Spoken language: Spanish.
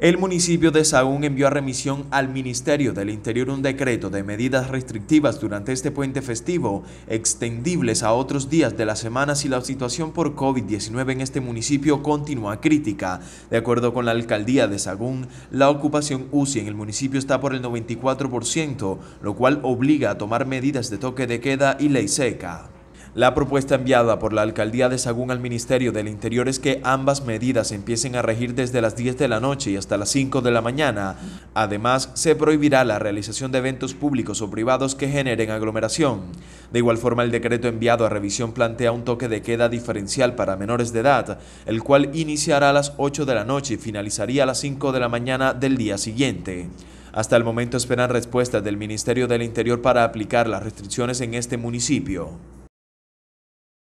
El municipio de Sagún envió a remisión al Ministerio del Interior un decreto de medidas restrictivas durante este puente festivo, extendibles a otros días de la semana si la situación por COVID-19 en este municipio continúa crítica. De acuerdo con la alcaldía de Sagún, la ocupación UCI en el municipio está por el 94%, lo cual obliga a tomar medidas de toque de queda y ley seca. La propuesta enviada por la alcaldía de Sagún al Ministerio del Interior es que ambas medidas empiecen a regir desde las 10 de la noche y hasta las 5 de la mañana. Además, se prohibirá la realización de eventos públicos o privados que generen aglomeración. De igual forma, el decreto enviado a revisión plantea un toque de queda diferencial para menores de edad, el cual iniciará a las 8 de la noche y finalizaría a las 5 de la mañana del día siguiente. Hasta el momento esperan respuestas del Ministerio del Interior para aplicar las restricciones en este municipio.